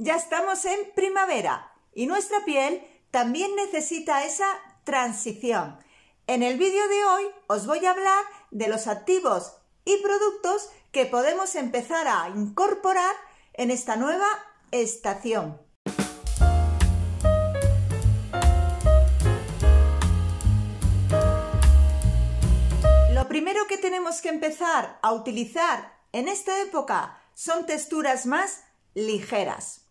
Ya estamos en primavera y nuestra piel también necesita esa transición. En el vídeo de hoy os voy a hablar de los activos y productos que podemos empezar a incorporar en esta nueva estación. Lo primero que tenemos que empezar a utilizar en esta época son texturas más ligeras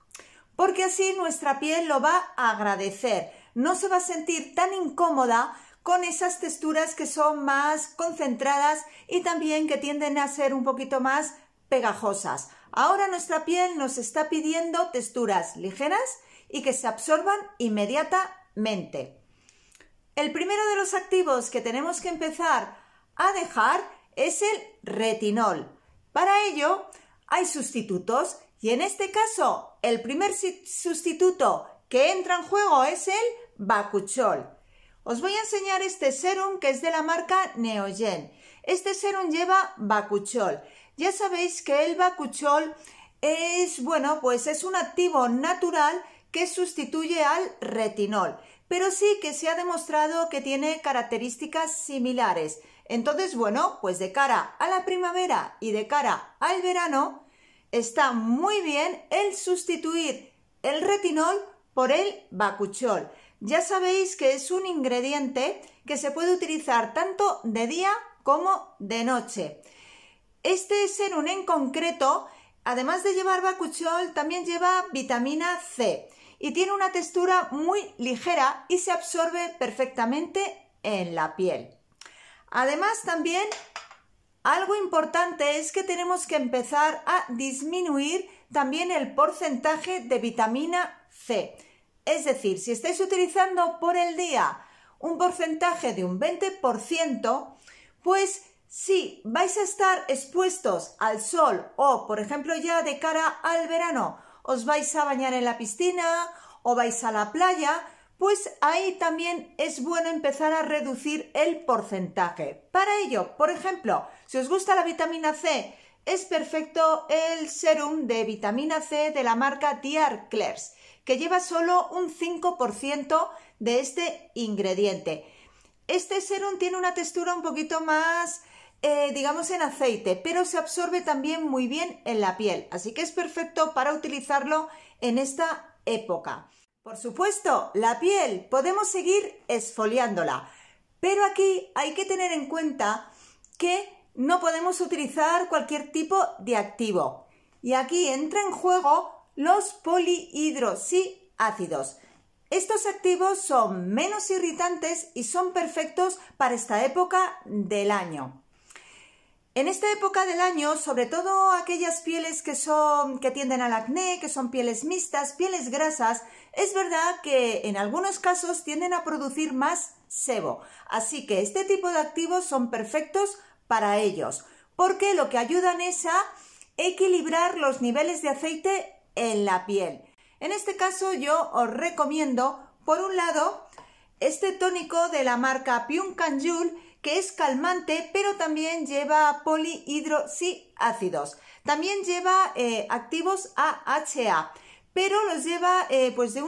porque así nuestra piel lo va a agradecer. No se va a sentir tan incómoda con esas texturas que son más concentradas y también que tienden a ser un poquito más pegajosas. Ahora nuestra piel nos está pidiendo texturas ligeras y que se absorban inmediatamente. El primero de los activos que tenemos que empezar a dejar es el retinol. Para ello hay sustitutos y en este caso, el primer sustituto que entra en juego es el Bacuchol. Os voy a enseñar este serum que es de la marca Neogen. Este serum lleva Bacuchol. Ya sabéis que el Bacuchol es, bueno, pues es un activo natural que sustituye al retinol, pero sí que se ha demostrado que tiene características similares. Entonces, bueno, pues de cara a la primavera y de cara al verano, Está muy bien el sustituir el retinol por el bacuchol. Ya sabéis que es un ingrediente que se puede utilizar tanto de día como de noche. Este serum en concreto, además de llevar bacuchol, también lleva vitamina C y tiene una textura muy ligera y se absorbe perfectamente en la piel. Además también algo importante es que tenemos que empezar a disminuir también el porcentaje de vitamina C. Es decir, si estáis utilizando por el día un porcentaje de un 20%, pues si vais a estar expuestos al sol o, por ejemplo, ya de cara al verano, os vais a bañar en la piscina o vais a la playa, pues ahí también es bueno empezar a reducir el porcentaje. Para ello, por ejemplo, si os gusta la vitamina C, es perfecto el serum de vitamina C de la marca Diar que lleva solo un 5% de este ingrediente. Este serum tiene una textura un poquito más, eh, digamos, en aceite, pero se absorbe también muy bien en la piel, así que es perfecto para utilizarlo en esta época. Por supuesto, la piel, podemos seguir esfoliándola, pero aquí hay que tener en cuenta que no podemos utilizar cualquier tipo de activo. Y aquí entra en juego los ácidos. Estos activos son menos irritantes y son perfectos para esta época del año. En esta época del año, sobre todo aquellas pieles que son que tienden al acné, que son pieles mixtas, pieles grasas, es verdad que en algunos casos tienden a producir más sebo. Así que este tipo de activos son perfectos para ellos, porque lo que ayudan es a equilibrar los niveles de aceite en la piel. En este caso yo os recomiendo, por un lado, este tónico de la marca Pyun que es calmante, pero también lleva polihidroxiácidos. También lleva eh, activos AHA, pero los lleva eh, pues en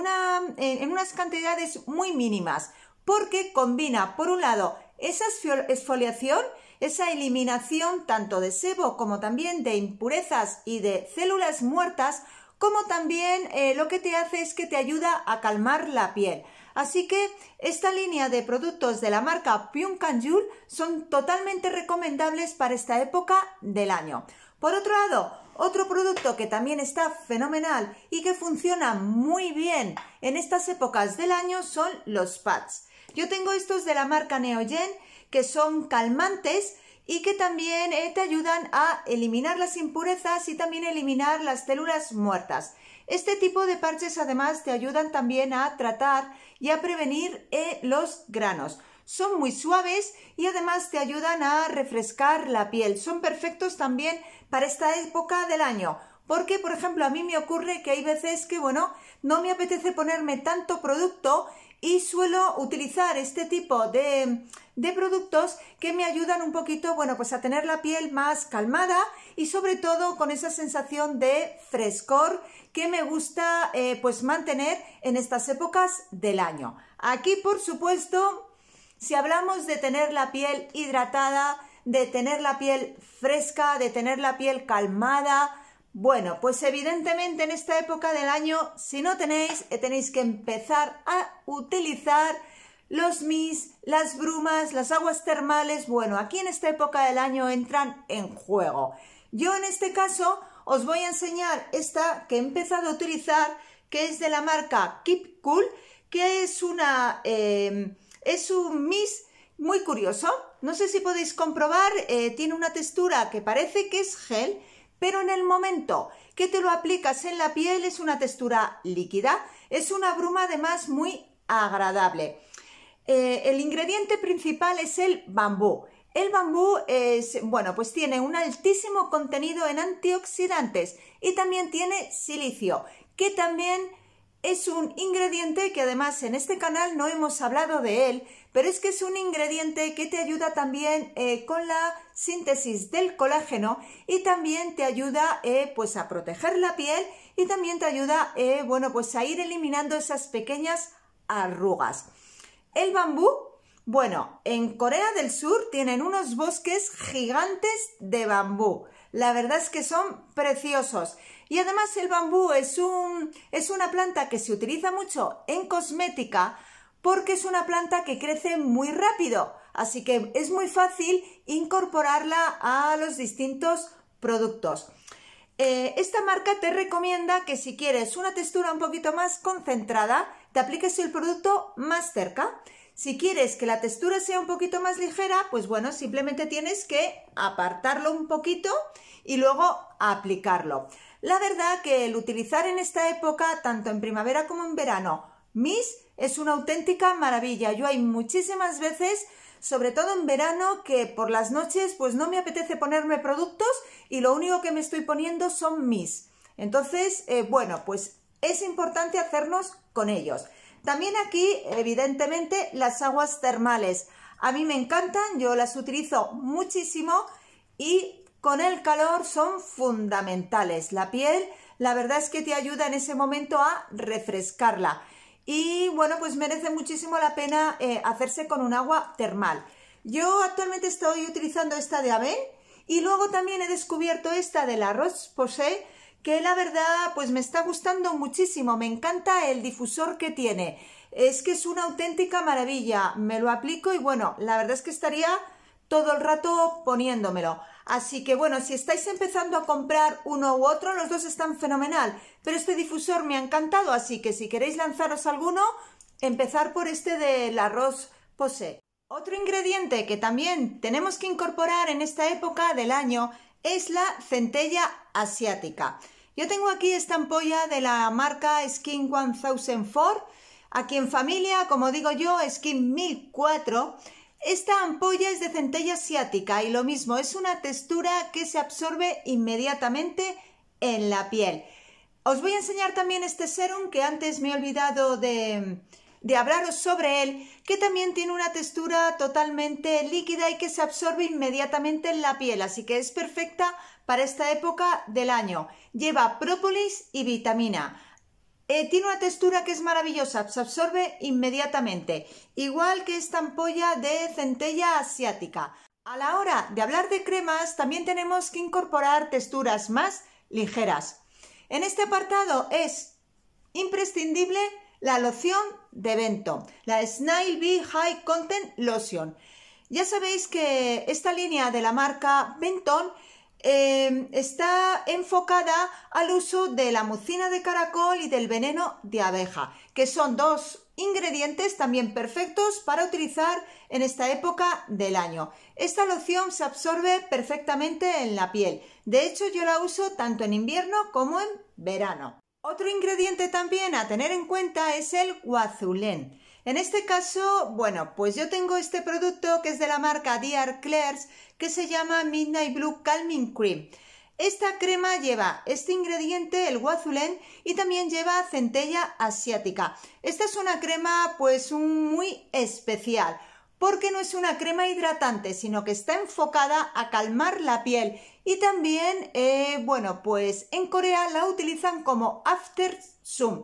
unas cantidades muy mínimas, porque combina, por un lado, esa exfoliación, esa eliminación tanto de sebo como también de impurezas y de células muertas, como también eh, lo que te hace es que te ayuda a calmar la piel, Así que esta línea de productos de la marca Pyongyang son totalmente recomendables para esta época del año. Por otro lado, otro producto que también está fenomenal y que funciona muy bien en estas épocas del año son los pads. Yo tengo estos de la marca Neogen que son calmantes y que también eh, te ayudan a eliminar las impurezas y también eliminar las células muertas. Este tipo de parches además te ayudan también a tratar y a prevenir eh, los granos. Son muy suaves y además te ayudan a refrescar la piel. Son perfectos también para esta época del año. Porque, por ejemplo, a mí me ocurre que hay veces que, bueno, no me apetece ponerme tanto producto y suelo utilizar este tipo de, productos que me ayudan un poquito, bueno, pues a tener la piel más calmada y sobre todo con esa sensación de frescor que me gusta eh, pues mantener en estas épocas del año. Aquí, por supuesto, si hablamos de tener la piel hidratada, de tener la piel fresca, de tener la piel calmada, bueno, pues evidentemente en esta época del año, si no tenéis, eh, tenéis que empezar a utilizar los mis, las brumas, las aguas termales. Bueno, aquí en esta época del año entran en juego. Yo en este caso os voy a enseñar esta que he empezado a utilizar, que es de la marca Keep Cool, que es una em, es un MIS muy curioso. No sé si podéis comprobar, eh, tiene una textura que parece que es gel, pero en el momento que te lo aplicas en la piel es una textura líquida, es una bruma además muy agradable. Eh, el ingrediente principal es el bambú. El bambú es, bueno, pues tiene un altísimo contenido en antioxidantes y también tiene silicio, que también es un ingrediente que además en este canal no hemos hablado de él, pero es que es un ingrediente que te ayuda también eh, con la síntesis del colágeno y también te ayuda eh, pues a proteger la piel y también te ayuda eh, bueno pues a ir eliminando esas pequeñas arrugas. El bambú, bueno, en Corea del Sur tienen unos bosques gigantes de bambú. La verdad es que son preciosos. Y además el bambú es, un, es una planta que se utiliza mucho en cosmética porque es una planta que crece muy rápido. Así que es muy fácil incorporarla a los distintos productos. Eh, esta marca te recomienda que si quieres una textura un poquito más concentrada, te apliques el producto más cerca. Si quieres que la textura sea un poquito más ligera, pues bueno, simplemente tienes que apartarlo un poquito y luego aplicarlo. La verdad que el utilizar en esta época, tanto en primavera como en verano, mis es una auténtica maravilla. Yo hay muchísimas veces, sobre todo en verano, que por las noches pues no me apetece ponerme productos y lo único que me estoy poniendo son mis. Entonces, eh, bueno, pues es importante hacernos con ellos. También aquí, evidentemente, las aguas termales. A mí me encantan, yo las utilizo muchísimo y con el calor son fundamentales. La piel, la verdad es que te ayuda en ese momento a refrescarla. Y bueno, pues merece muchísimo la pena eh, hacerse con un agua termal. Yo actualmente estoy utilizando esta de Aven y luego también he descubierto esta de la Roche-Posay que la verdad pues me está gustando muchísimo, me encanta el difusor que tiene, es que es una auténtica maravilla, me lo aplico y bueno, la verdad es que estaría todo el rato poniéndomelo. Así que bueno, si estáis empezando a comprar uno u otro, los dos están fenomenal, pero este difusor me ha encantado, así que si queréis lanzaros alguno, empezar por este del arroz posé. Otro ingrediente que también tenemos que incorporar en esta época del año es la centella asiática. Yo tengo aquí esta ampolla de la marca Skin 1004, aquí en familia, como digo yo, Skin 1004. Esta ampolla es de centella asiática y lo mismo, es una textura que se absorbe inmediatamente en la piel. Os voy a enseñar también este serum que antes me he olvidado de, de hablaros sobre él, que también tiene una textura totalmente líquida y que se absorbe inmediatamente en la piel, así que es perfecta para esta época del año. Lleva própolis y vitamina. Eh, tiene una textura que es maravillosa, se absorbe inmediatamente, igual que esta ampolla de centella asiática. A la hora de hablar de cremas, también tenemos que incorporar texturas más ligeras. En este apartado es imprescindible la loción de Benton, la Snail Bee High Content Lotion. Ya sabéis que esta línea de la marca Benton em, está enfocada al uso de la mucina de caracol y del veneno de abeja, que son dos ingredientes también perfectos para utilizar en esta época del año. Esta loción se absorbe perfectamente en la piel. De hecho, yo la uso tanto en invierno como en verano. Otro ingrediente también a tener en cuenta es el guazulén. En este caso, bueno, pues yo tengo este producto que es de la marca D.R. Claire's que se llama Midnight Blue Calming Cream. Esta crema lleva este ingrediente, el guazulén, y también lleva centella asiática. Esta es una crema pues muy especial, porque no es una crema hidratante, sino que está enfocada a calmar la piel. Y también, eh, bueno, pues en Corea la utilizan como After Zoom.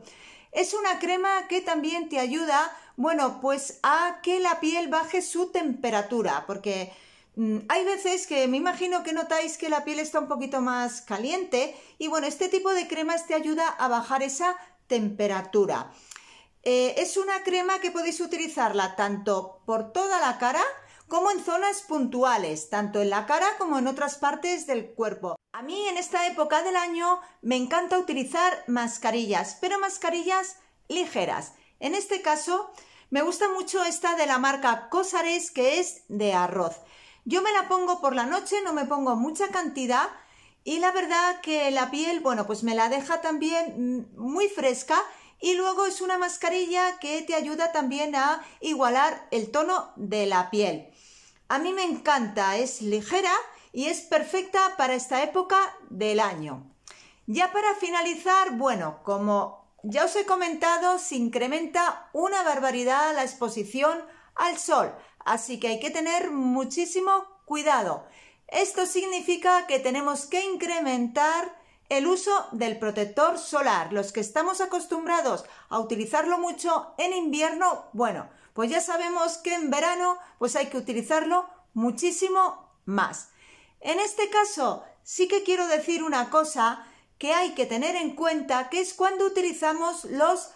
Es una crema que también te ayuda, bueno, pues a que la piel baje su temperatura, porque mm, hay veces que me imagino que notáis que la piel está un poquito más caliente y bueno, este tipo de cremas te ayuda a bajar esa temperatura. Eh, es una crema que podéis utilizarla tanto por toda la cara como en zonas puntuales, tanto en la cara como en otras partes del cuerpo. A mí en esta época del año me encanta utilizar mascarillas, pero mascarillas ligeras. En este caso, me gusta mucho esta de la marca Cosares, que es de arroz. Yo me la pongo por la noche, no me pongo mucha cantidad y la verdad que la piel, bueno, pues me la deja también mm, muy fresca y luego es una mascarilla que te ayuda también a igualar el tono de la piel. A mí me encanta, es ligera y es perfecta para esta época del año. Ya para finalizar, bueno, como ya os he comentado, se incrementa una barbaridad la exposición al sol, así que hay que tener muchísimo cuidado. Esto significa que tenemos que incrementar el uso del protector solar. Los que estamos acostumbrados a utilizarlo mucho en invierno, bueno, pues ya sabemos que en verano pues hay que utilizarlo muchísimo más. En este caso, sí que quiero decir una cosa que hay que tener en cuenta, que es cuando utilizamos los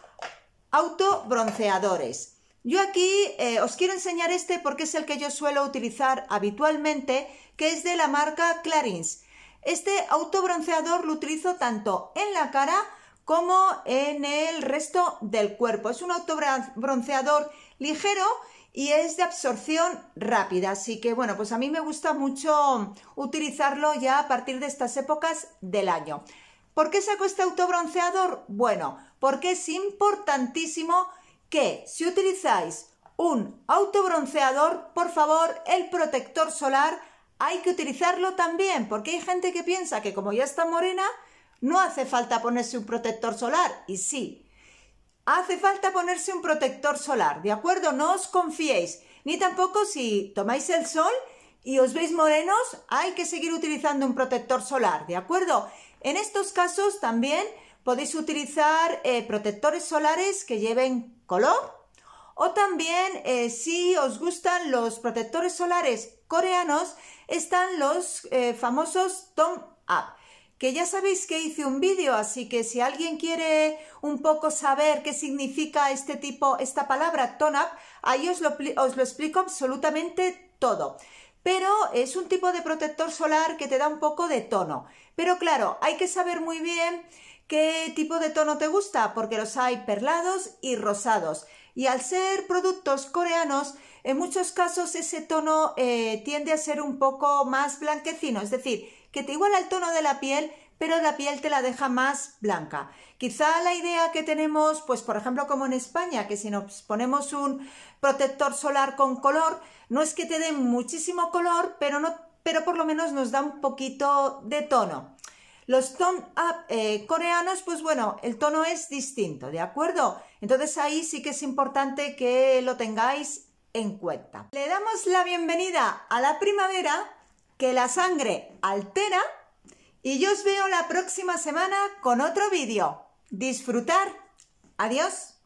autobronceadores. Yo aquí eh, os quiero enseñar este porque es el que yo suelo utilizar habitualmente, que es de la marca Clarins. Este autobronceador lo utilizo tanto en la cara como en el resto del cuerpo. Es un autobronceador ligero y es de absorción rápida. Así que bueno, pues a mí me gusta mucho utilizarlo ya a partir de estas épocas del año. ¿Por qué saco este autobronceador? Bueno, porque es importantísimo que si utilizáis un autobronceador, por favor, el protector solar hay que utilizarlo también, porque hay gente que piensa que como ya está morena, no hace falta ponerse un protector solar. Y sí, hace falta ponerse un protector solar, ¿de acuerdo? No os confiéis, ni tampoco si tomáis el sol y os veis morenos, hay que seguir utilizando un protector solar, ¿de acuerdo? En estos casos también podéis utilizar eh, protectores solares que lleven color o también, eh, si os gustan los protectores solares coreanos, están los eh, famosos Tone Up que ya sabéis que hice un vídeo, así que si alguien quiere un poco saber qué significa este tipo, esta palabra tone up, ahí os lo, os lo explico absolutamente todo. Pero es un tipo de protector solar que te da un poco de tono. Pero claro, hay que saber muy bien ¿Qué tipo de tono te gusta? Porque los hay perlados y rosados. Y al ser productos coreanos, en muchos casos ese tono eh, tiende a ser un poco más blanquecino, es decir, que te iguala el tono de la piel, pero la piel te la deja más blanca. Quizá la idea que tenemos, pues por ejemplo como en España, que si nos ponemos un protector solar con color, no es que te dé muchísimo color, pero, no, pero por lo menos nos da un poquito de tono. Los tone up eh, coreanos, pues bueno, el tono es distinto, ¿de acuerdo? Entonces ahí sí que es importante que lo tengáis en cuenta. Le damos la bienvenida a la primavera, que la sangre altera, y yo os veo la próxima semana con otro vídeo. Disfrutar. Adiós.